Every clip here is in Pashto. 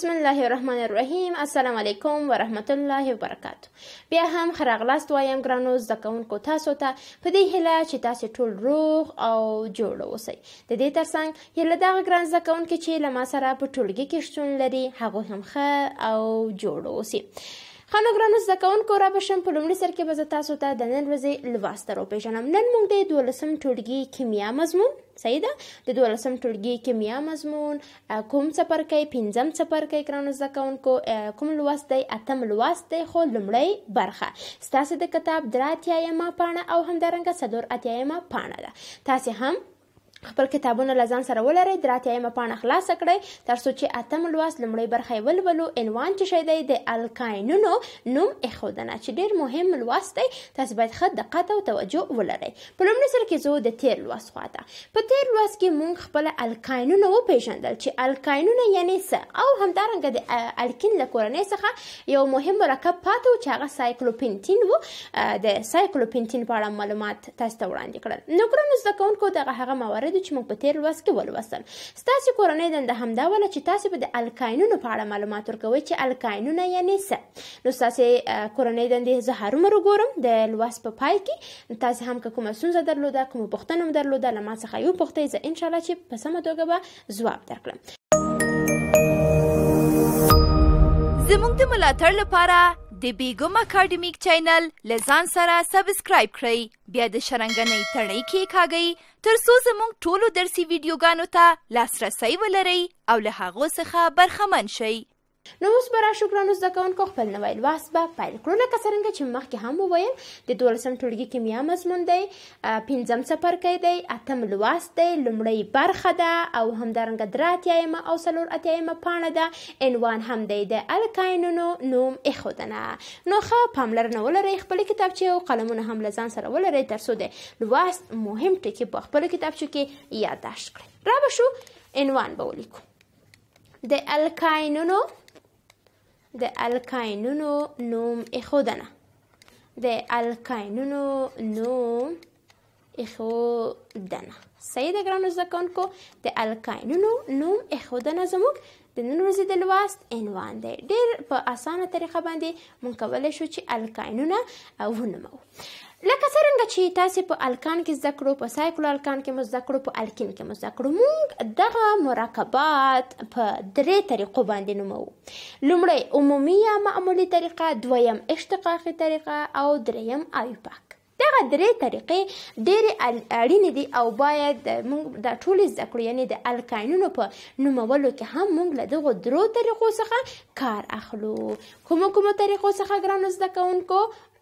بسم الله الرحمن الرحیم السلام علیکم ورحمت الله وبرکاتو بیا هم خراغلاست وایم ګرانو زده کوونکو تاسو ته په دې هیله چې تاسو ټول روغ او جوړ اوسئ د دې ترڅنګ یله دغه ګران زده کوونکي چې له ما سره په ټولګي کې شتون لري هغه هم ښه او جوړ اوسئ خلک ګرانو زده کوونکو را بشم په لومړي سر کې به زه تاسو ته د نن ورځې لواسته راپېژنم نن موږ د دولسم ټولګي کیمیا مضمون صحیح ده د دولسم ټولګي کیمیا مضمون کوم څپرکی پنځم څپرکی ګرانو زده کوونکو کوم لوست دی اتم لوست دی خو لومړۍ برخه ستاسو د کتاب درې اتیایمه پاڼه او همدارنګه څلور اتیایمه پاڼه ده تاسې هم خپل کتابونه له ځان سره ولرئ د راتیایمه پاڼه خلاصه کړئ ترڅو چې اتم لوست لومړۍ برخه یې ولولو عنوان چې شی دی د الکاینونو نوم ایښودنه چې ډیر مهم لوست دی تاسو باید ښه دقت او توجه ولرئ په لومړي سر کې زه د تیر لوست خواته په تیر لوست کې مونږ خپل الکاینونه وپېژندل چې الکاینونه یعنی څه او همدارنګه د الکین له کورنۍ څخه یو مهم مرکب پاتې و چې هغه سایکلوپینټین و د سایکلوپینټین په اړه معلومات تاسو ته وړاندې کړل نو ګرانو زده کوونکو دغه هغه موارد مواردو چې موږ په تیر لوست کې ولوستل ستاسو کورنۍ دنده همدا ولا چې تاسو به د الکاینونو په اړه معلومات ورکوي چې الکاینونه یعنی څه نو ستاسو کورنۍ دندې زه هرومرو ګورم د لوست په پای کې تاسو هم که کومه ستونزه درلوده کومه پوښتنه مو درلوده له ما څخه یو پوښتئ زه انشاءالله چې په سمه توګه به ځواب درکړم زموږ د ملاتړ لپاره د بیګم اکیډمیک چینل لزان سره سبسکرایب کړئ بیا د شرنګنۍ تڼۍ کې کاږئ تر څو زموږ ټولو درسي ویډیوګانو ته لاسرسی ولرئ او له هغو څخه برخمن شئ نو اوس به راشو ګرانو زده کوونکو خپل نوی لوست به پیل کړو لکه څرنګه چې مخکې هم وویل د دولسم ټولګي کیمیا مضمون دی پنځم څپرکی دی اتم لوست دی لومړۍ برخه ده او همدارنګه درې اتیایمه او څلور اتیایمه پاڼه ده عنوان هم دی د الکاینونو نوم ایښودنه نو ښه پاملرنه ولرئ خپلې کتابچې او قلمونه هم له ځان سره ولرئ تر څو د لوست مهم ټکي په خپلو کتابچو کې یادداشت کړئ را به شو عنوان به ولیکو د الکاینونو د الکاینونو نوم ایښودنه د الکاینونو نوم ایښودنه صحیح ده ګرانو زده کوونکو د الکاینونو نوم ایښودنه زموږ د نن ورځې د لوست عنوان دی ډیر په اسانه طریقه باندې مونږ کولای شو چې الکاینونه ونومو لکه څنګه چې تاسو په الکان کې زده کړو په سایکل الکان کې مو زده کړو په الکین کې مو زده کړو موږ دغه مرکبات په درې طریقو باندې نومو لومړی عمومي یا معمولي طریقه دویم اشتقاقي طریقه او دریم آیوپاک دغه درې طریقې ډېرې اړینې دي او باید موږ د ټولې زده کړو یعنې د الکاینونو په نومولو کې هم موږ له دغو درو طریقو څخه کار اخلو کومو کومو طریقو څخه ګرانو زده کوونکو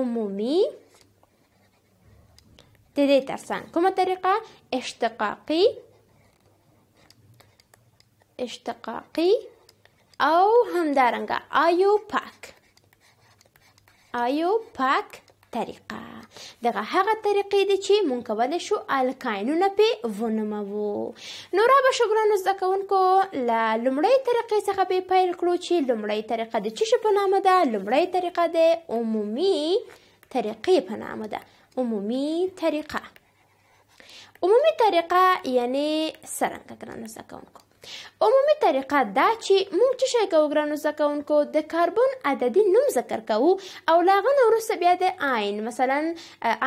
عمومي د دې ترڅنګ کومه طریقه اشتقاقي اشتقاقي او همدارنګه آیو پاک آیو پاک طریقه دغه هغه طریقې دي چې مونږ کولی شو الکاینونه پې ونوموو نو را به شکرانو زده کوونکو له لومړۍ طریقې څخه به پیل کړو چې لومړۍ طریقه د څه په نامه ده لومړۍ طریقه د عمومي طریقې په نامه ده عمومي طریقه عمومي طریقه یعنی څرنګه ګرانو زده کوونکو عمومي طریقه دا چې موږ چې شي کوو ګرانو زده کوونکو د کاربن عددي نوم ذکر کوو او لاغه نو وروسته بیا د عین مثلا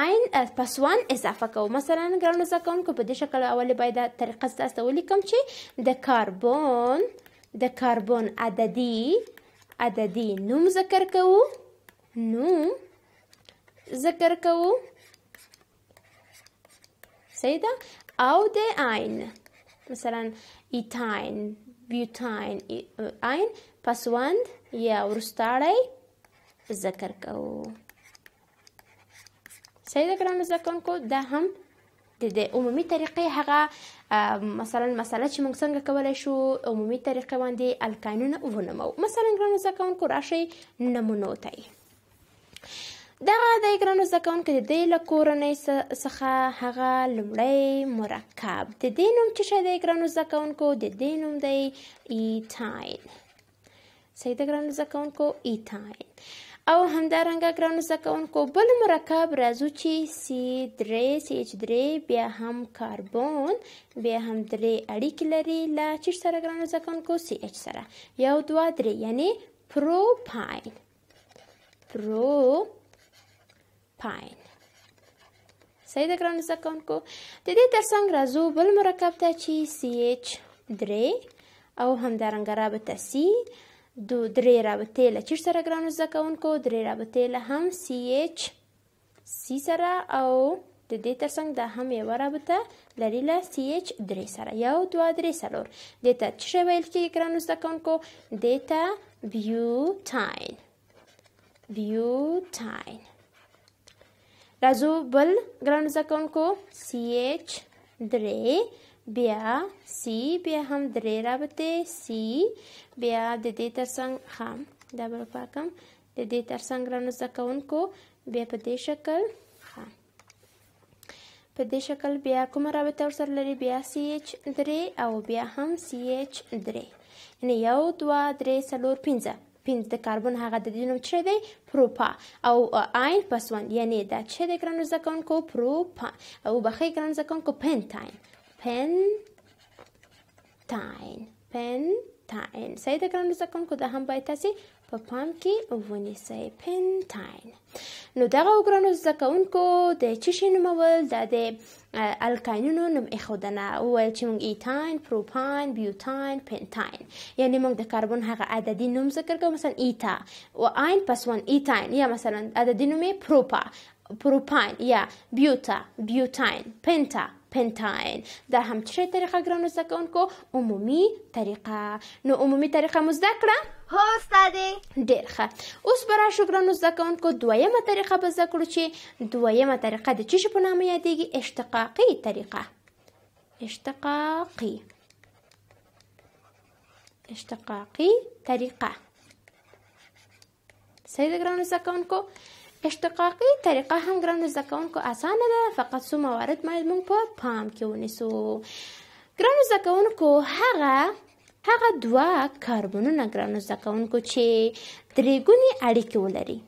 عین پس وان اضافه کوو مثلا ګرانو زده کوونکو په دې شکل اول باید دا طریقه تاسو ولیکم چې د کاربن د کاربن عددي عددي نوم ذکر کوو نوم ذکر کوو صحیح ده او د عین مثلا ایتاین بیوتاین این پسوند یا ورستاړی ذکر کوو صحیح ده ګرانو زده کوونکو دا هم د دې عمومي طریقې هغه مثلا مسله چې موږ څنګه کولی شو عمومي طریقې باندې الکانونه ونومو مثلا ګرانو زده کوونکو راشئ نمونو ته دغه د ګرانو زده کوونکو د دې له کورنۍ څخه هغه لومړی مرکب د دې نوم چې شی دی ګرانو زده کوونکو د دې نوم دی ایتاین صحیح ده ګرانو زده کوونکو ایتاین او همدارنګه ګرانو زده کوونکو بل مرکب راځو چې سی درې سی اچ درې بیا هم کاربون بیا هم درې اړیکې لري له چې سره ګرانو زده کوونکو سی اچ سره یو دوه درې یعنی پروپاین پرو پاین صحیح ده ګرانو زده کوونکو د دې تر څنګ راځو بل مرکب ته چې سی ایچ درې او همدارنګه رابطه سی دو درې رابطې له چیر سره ګرانو زده کوونکو درې رابطې له هم سی ایچ سی سره او د دې تر څنګ دا هم یوه رابطه لري له سی ایچ درې سره یو دوه درې څلور دې ته څه شی ویل کېږي ګرانو زده کوونکو دې ته بیوټاین بیوټاین راځو بل ګران زکونکو سی ایچ درې بیا سی بیا هم درې رابطه سی بیا د دې ترڅنګ هم دا بل پاکم د دې ترڅنګ ګران زکونکو بیا په دې شکل هم په دې شکل بیا کومه رابطه ورسره لري بیا سی ایچ درې او بیا هم سی ایچ درې یعنی یو دوه درې څلور پنځه پنځ د کاربن هغه د دینو چې دی پروپا او آین پس ون یعنی دا چې د ګرانو زکونکو پروپا او بخې ګرانو زکونکو پنتاین پن تاین پن تاین صحیح د ګرانو زکونکو دا هم باید تاسو په پام کې ونیسئ پنتاین نو دغه وګرانو زده کوونکو د څه شي نومول دا د الکاینونو نوم ایښودنه وویل چې موږ ایتاین پروپاین بیوتاین پنتاین یعنی موږ د کاربن هغه عددي نوم ذکر کوو مثلا ایتا و آین پس ون ایتاین یا مثلا عددي نوم پروپا پروپاین یا بیوتا بیوتاین پنتا پنتاین دا هم څه طریقه ګرانو زده کوونکو عمومي طریقه نو عمومي طریقه مو زده کړه هو استادې ډېر ښه اوس به راشو ګرانو زده کوونکو دویمه طریقه به زده کړو چې دویمه طریقه د څه په نامه یادېږي اشتقاقي طریقه اشتقاقي اشتقاقي طریقه صحیح ده ګرانو زده کوونکو اشتقاقي طریقه هم ګرانو زده کوونکو اسانه ده فقط څو موارد باید موږ په پام کې ونیسو ګرانو زده کوونکو هغه هغه دوه کاربنونه ګرانو زده کوونکو چې درېګونې اړیکې ولري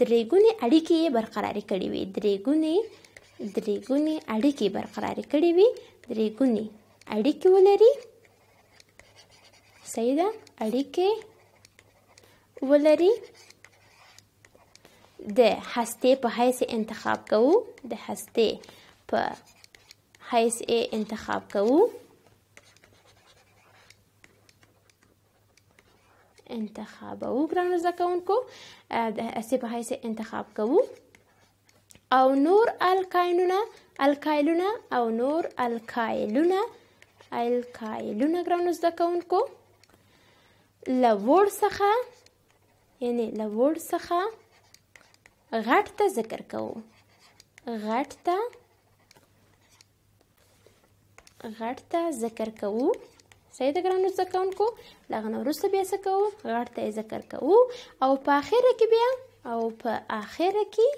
درېګونې اړیکې یې برقرارې کړې وي درېګونې درېګونې اړیکې برقرارې کړې وي درېګونې اړیکې ولري صحیح ده اړیکې ولري د هسته په حیث انتخاب کوو د هسته په حیث انتخاب کوو انتخابو ګرانو زده کوونکو د هسته په حیث انتخاب کوو او نور الکاینونه الکایلونه او نور الکایلونه الکایلونه ګرانو زده کوونکو لوړ څخه یعنی لوړ څخه غټ ته ذکر کوو غټ ته غټ ته ذکر کوو صحیح ده ګرانو زده کوونکو د هغه نه وروسته بیا څه کوو غټ ته یې ذکر کوو او په اخره کې بیا او په اخره کې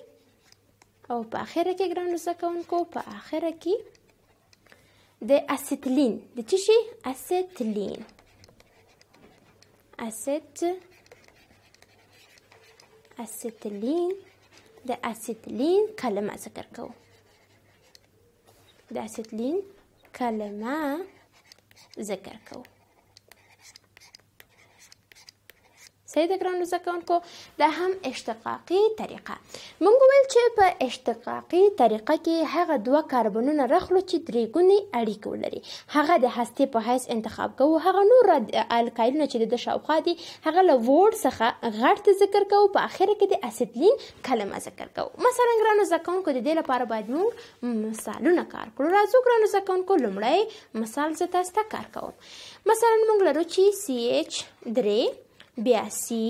او په اخره کې ګرانو زده کوونکو په اخره کې د اسیتلین د څه شي اسیتلین اسیت اسیتلین د استلین کلمه ذکر کوو د استلین کلمه ذکر کوو صحیح ده ګرانو زده کوونکو دا هم اشتقاقي طریقه موږ ویل چې په اشتقاقي طریقه کې هغه دوه کاربنونه راخلو چې درې ګونې اړیکه ولري هغه د هستې په حیث انتخاب کوو هغه نور الکایلونه چې د شاوخوا دي هغه له وورډ څخه غټ ذکر کوو په اخر کې د اسیتلین کلمه ذکر کوو مثلا ګرانو زده کوونکو د دې لپاره باید موږ مثالونه کار کړو راځو ګرانو زده کوونکو لومړی مثال زه تاسو ته کار کوم مثلا موږ لرو چې سی ایچ درې بیا سی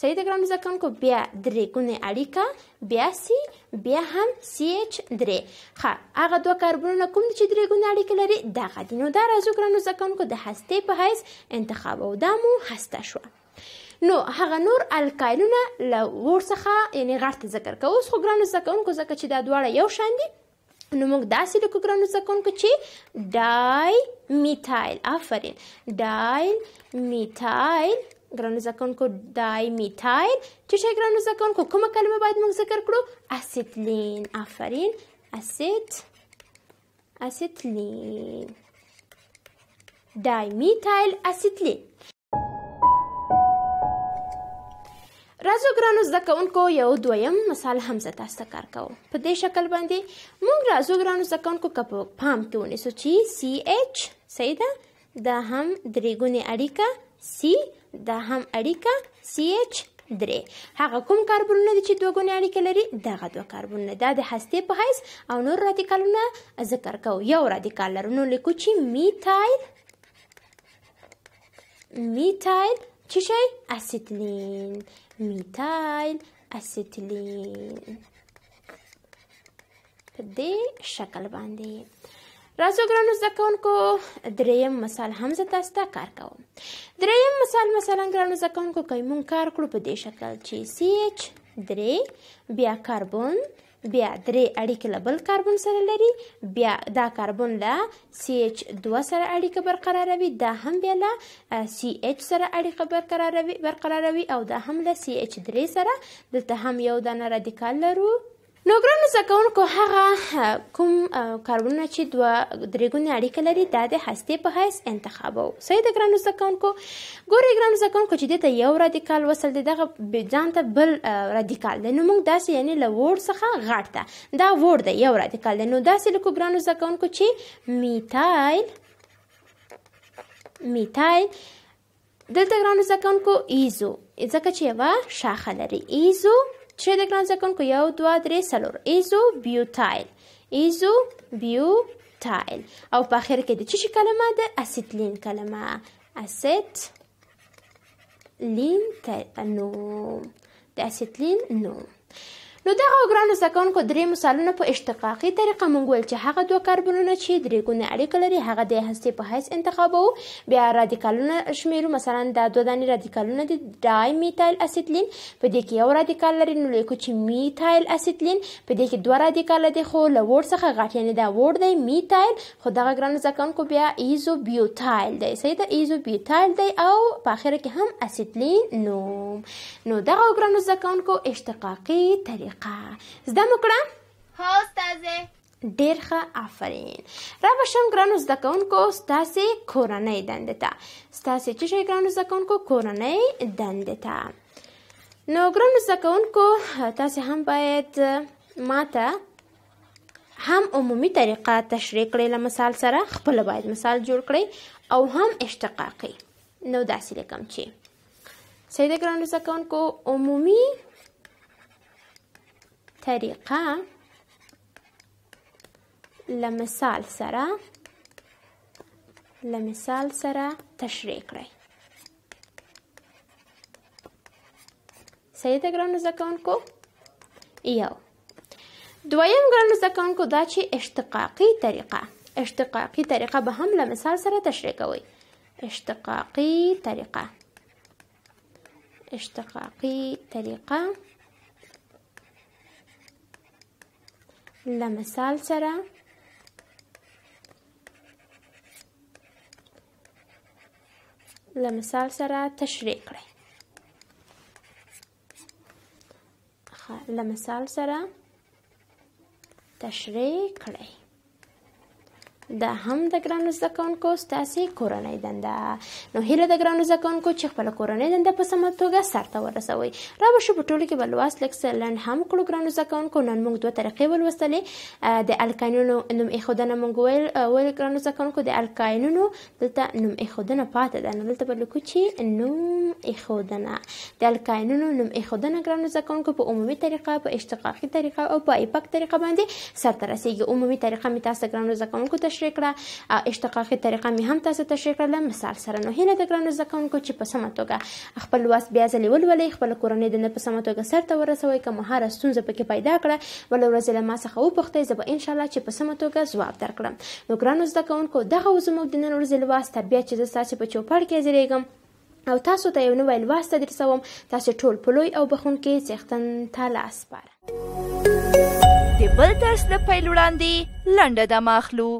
صحیح د ګرام زده کوونکو بیا درې ګونې اړیکه بیا سی بیا هم سی اچ درې ښه هغه دوه کاربنونه کوم چې درې ګونې اړیکه لري دغه دي نو دا راځو ګرانو زده کوونکو د هستې په حیث انتخابو دا مو هسته شوه نو هغه نور الکایلونه له ور څخه یعنی غړت ذکر کوو خو ګرانو زده کوونکو ځکه چې دا دواړه یو شان دي نو موږ داسې لیکو ګرانو زده کوونکو چې ډای میتایل آفرین ډایل میتایل ګرانو زکونکو ډای میتایل چې شي ګرانو زکونکو کومه کلمه باید موږ ذکر کړو اسیتلین آفرین اسید اسیتلین ډای میتایل اسیتلین راځو ګرانو زده کوونکو یو دویم مثال هم زه تاسو کار کوم په دې شکل باندې موږ راځو ګرانو زده کوونکو که په پام کې ونیسو چې سی ایچ صحیح ده دا هم درې ګونې اړیکه سی دا هم اړیکه سی ایچ درې هغه کوم کاربنونه دي چې دوه ګونې اړیکه لري دغه دوه کاربنونه دا د هستې په حیث او نور رادیکالونه ذکر کوو یو رادیکال لرو نو لیکو چې میتایل میتایل څه شی استیلین میتایل استیلین په دې شکل باندې راځو ګرانو زده کوونکو دریم مثال هم زه تاسو ته کار کوم دریم مثال مثلا ګرانو زده کوونکو که مونږ کار کړو په دې شکل چې سی ایچ درې بیا کاربن بیا درې اړیکې له بل کاربن سره لري بیا دا کاربن له سی ایچ دوه سره اړیکه برقراروي دا هم بیا له سی ایچ سره اړیکه برقراروي برقراروي او دا هم له سی ایچ درې سره دلته هم یو دانه رادیکال لرو نو ګرانو زده کوونکو هغه کوم کاربنونه چې دوه درې ګونې اړیکه لري دا د هستې په حیث انتخابو صحیح ده ګرانو زده کوونکو ګورئ ګرانو زده کوونکو چې دې ته یو رادیکال وصل دی دغه ځان ته بل رادیکال دی نو موږ داسې یعنې له وړ څخه غاټ ته دا وړ دی یو رادیکال دی نو داسې لیکو ګرانو زده کوونکو چې میتایل میتایل دلته ګرانو زده کوونکو ایزو ځکه چې یوه شاخه لري ایزو چې د ګران ځکونکو یو دوه درې څلور ایزو بیوټایل ایزو بیوټایل او په اخر کې د چی کلمه ده اسیتلین کلمه اسیت لین نوم د اسیتلین نوم نو دغه ګرانو زکونکو درې مثالونه په اشتقاقي طریقه مونږ ویل چې هغه دوه کاربنونه چې درې ګونه اړیکه لري هغه د هستې په حیث انتخابو بیا رادیکالونه شمیرو مثلا دا دوه دانې رادیکالونه دي ډای میتایل اسیتلین په دې کې یو رادیکال لري نو لیکو چې میتایل اسیتلین په دې کې دوه رادیکال دي خو له وړ څخه غټ یعنې دا وړ دی میتایل خو دغه ګرانو زکونکو بیا ایزو بیوتایل دی صحیح ده ایزو بیوتایل دی او په اخره کې هم اسیتلین نوم نو دغه ګرانو زکونکو اشتقاقي طریقه طریقه زده مو کړه هو استاذه ډیر ښه آفرین را به شم ګرانو زده کوونکو ستاسې کورنۍ دندې ته ستاسې څه شی ګرانو زده کوونکو کورنۍ دندې ته نو ګرانو زده کوونکو تاسې هم باید ماته هم عمومي طریقه تشریح کړئ له مثال سره خپله باید مثال جوړ کړئ او هم اشتقاقي نو داسې لیکم چې صحیح ده ګرانو زده کوونکو عمومي طريقة لمثال سره لمثال سره تشریح کړئ صحیح ده ګرانو زده کوونکو یو دویم ګرانو زده کوونکو دا چې اشتقاقي طریقه اشتقاقي طریقه به هم له مثال سره تشریح کوئ اشتقاقي طریقه اشتقاقي طریقه له مثال سره له مثال سره تشریح کړئ له مثال سره تشریح کړئ دا هم د ګرانو زده کوونکو ستاسې کورنۍ دنده نو هیله د ګرانو زده کوونکو چې خپله کورنۍ دنده په سمه توګه سرته ورسوئ را به شو په ټولو کې به لوست لږ څه لنډ هم کړو ګرانو زده کوونکو نن موږ دوه طریقې ولوستلې د الکاینونو نوم ایښودنه موږ ویل ویل ګرانو زده کوونکو د الکاینونو دلته نوم ایښودنه پاتې ده نو دلته به لیکو چې نوم ایښودنه د الکاینونو نوم ایښودنه ګرانو زده کوونکو په عمومي طریقه په اشتقاقي طریقه او په ایپک طریقه باندې سرته رسیږي عمومي طریقه مې تاسو ګرانو زده کوونکو ته تشریح کړه اشتقاقي طریقه مې هم تاسو تشریح کړل مثال سره نو هیله د ګرانو زده کوونکو چې په سمه توګه خپل لوست بیا ځلې ولولئ خپل کورنۍ دنده په سمه توګه سرته ورسوئ که مهاره ستونزه پکې پیدا کړه بله ورځ له ما څخه وپوښتئ زه به انشاءالله چې په سمه توګه ځواب درکړم نو ګرانو زده کوونکو دغه زموږ د نن ورځې لوست طبیعت چې زه ستاسې په چوپړ کې زیږېږم او تاسو ته یو نوی لوست درسوم تاسو ټول پلوي او بخونکي څښتن ته لاس پاره د بل درس د پیل وړاندې لنډه د ماخلو